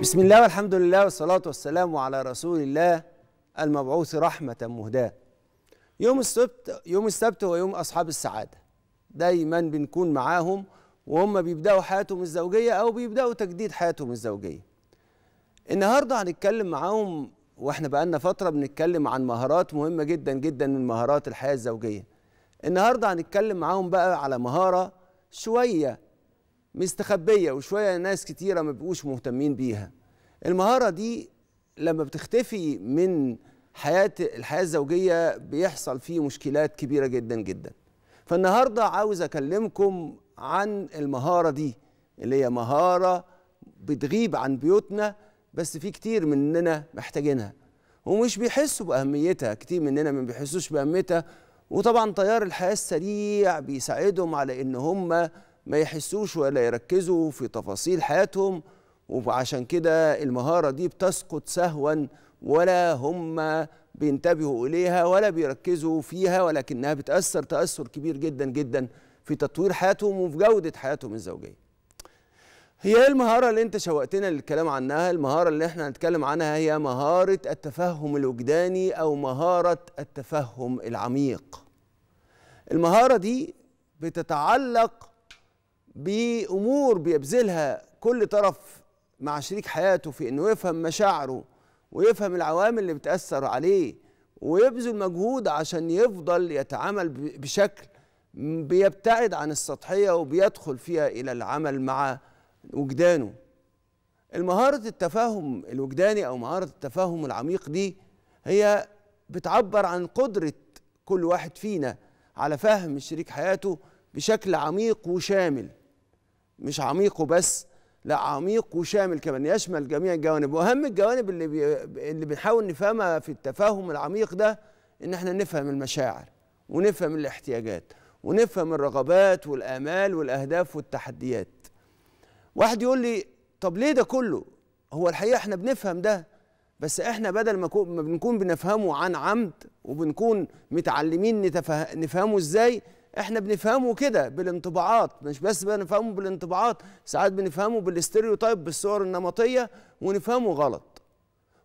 بسم الله والحمد لله والصلاة والسلام على رسول الله المبعوث رحمة مهداة يوم السبت يوم السبت هو يوم أصحاب السعادة دايما بنكون معاهم وهم بيبدأوا حياتهم الزوجية أو بيبدأوا تجديد حياتهم الزوجية النهاردة هنتكلم معاهم واحنا بقالنا فترة بنتكلم عن مهارات مهمة جدا جدا من مهارات الحياة الزوجية النهاردة هنتكلم معاهم بقى على مهارة شوية مستخبيه وشويه ناس كتيره ما بيبقوش مهتمين بيها المهاره دي لما بتختفي من حياه الحياه الزوجيه بيحصل فيه مشكلات كبيره جدا جدا فالنهارده عاوز اكلمكم عن المهاره دي اللي هي مهاره بتغيب عن بيوتنا بس في كتير مننا محتاجينها ومش بيحسوا باهميتها كتير مننا ما بيحسوش باهميتها وطبعا تيار الحياه السريع بيساعدهم على ان هم ما يحسوش ولا يركزوا في تفاصيل حياتهم وعشان كده المهارة دي بتسقط سهوا ولا هم بينتبهوا إليها ولا بيركزوا فيها ولكنها بتأثر تأثر كبير جدا جدا في تطوير حياتهم وفي جودة حياتهم الزوجية هي إيه المهارة اللي انت شوقتنا للكلام عنها المهارة اللي احنا هنتكلم عنها هي مهارة التفهم الوجداني أو مهارة التفهم العميق المهارة دي بتتعلق بامور بيبذلها كل طرف مع شريك حياته في انه يفهم مشاعره ويفهم العوامل اللي بتاثر عليه ويبذل مجهود عشان يفضل يتعامل بشكل بيبتعد عن السطحيه وبيدخل فيها الى العمل مع وجدانه المهاره التفاهم الوجداني او مهاره التفاهم العميق دي هي بتعبر عن قدره كل واحد فينا على فهم شريك حياته بشكل عميق وشامل مش عميق وبس لا عميق وشامل كمان يشمل جميع الجوانب واهم الجوانب اللي بي... اللي بنحاول نفهمها في التفاهم العميق ده ان احنا نفهم المشاعر ونفهم الاحتياجات ونفهم الرغبات والامال والاهداف والتحديات واحد يقول لي طب ليه ده كله هو الحقيقه احنا بنفهم ده بس احنا بدل ما, ما بنكون بنفهمه عن عمد وبنكون متعلمين نتفه... نفهمه ازاي احنا بنفهمه كده بالانطباعات مش بس بنفهمه بالانطباعات ساعات بنفهمه طيب بالصور النمطيه ونفهمه غلط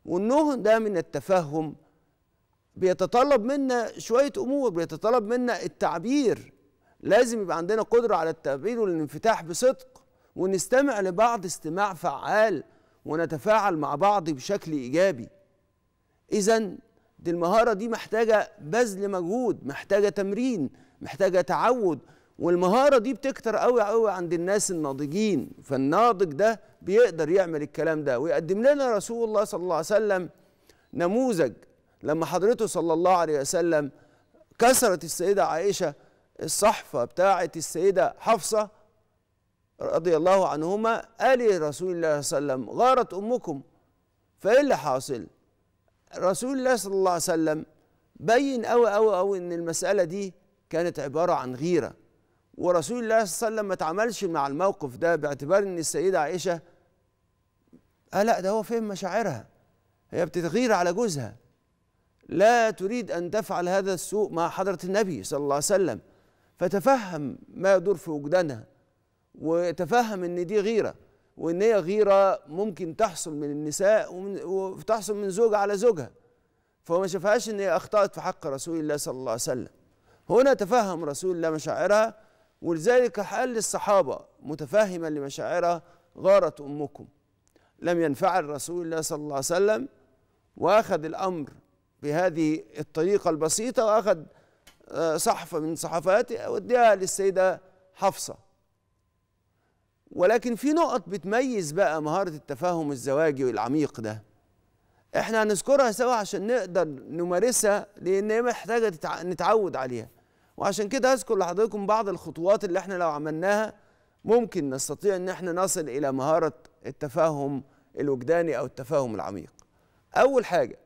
والنهي ده من التفهم بيتطلب منا شويه امور بيتطلب منا التعبير لازم يبقى عندنا قدره على التعبير والانفتاح بصدق ونستمع لبعض استماع فعال ونتفاعل مع بعض بشكل ايجابي اذا دي المهارة دي محتاجة بذل مجهود محتاجة تمرين محتاجة تعود والمهارة دي بتكتر قوي قوي عند الناس الناضجين فالناضج ده بيقدر يعمل الكلام ده ويقدم لنا رسول الله صلى الله عليه وسلم نموذج لما حضرته صلى الله عليه وسلم كسرت السيدة عائشة الصحفة بتاعة السيدة حفصة رضي الله عنهما قال رسول الله صلى الله عليه وسلم غارت أمكم فإيه اللي حاصل؟ رسول الله صلى الله عليه وسلم بين قوي قوي قوي ان المساله دي كانت عباره عن غيره ورسول الله صلى الله عليه وسلم ما اتعاملش مع الموقف ده باعتبار ان السيده عائشه آه لا ده هو فهم مشاعرها هي بتتغير على جوزها لا تريد ان تفعل هذا السوء مع حضره النبي صلى الله عليه وسلم فتفهم ما يدور في وجدانها وتفهم ان دي غيره وان هي غيره ممكن تحصل من النساء وتحصل من زوج على زوجها فهو ما شافهاش ان هي اخطات في حق رسول الله صلى الله عليه وسلم هنا تفهم رسول الله مشاعرها ولذلك حال للصحابة متفهما لمشاعرها غارت امكم لم ينفعل رسول الله صلى الله عليه وسلم واخذ الامر بهذه الطريقه البسيطه واخذ آه، صحفه من صحفاته وديها للسيده حفصه ولكن في نقط بتميز بقى مهارة التفاهم الزواجي العميق ده احنا هنذكرها سوا عشان نقدر نمارسها لان هي محتاجة نتعود عليها وعشان كده هذكر لحضراتكم بعض الخطوات اللي احنا لو عملناها ممكن نستطيع ان احنا نصل الى مهارة التفاهم الوجداني او التفاهم العميق اول حاجة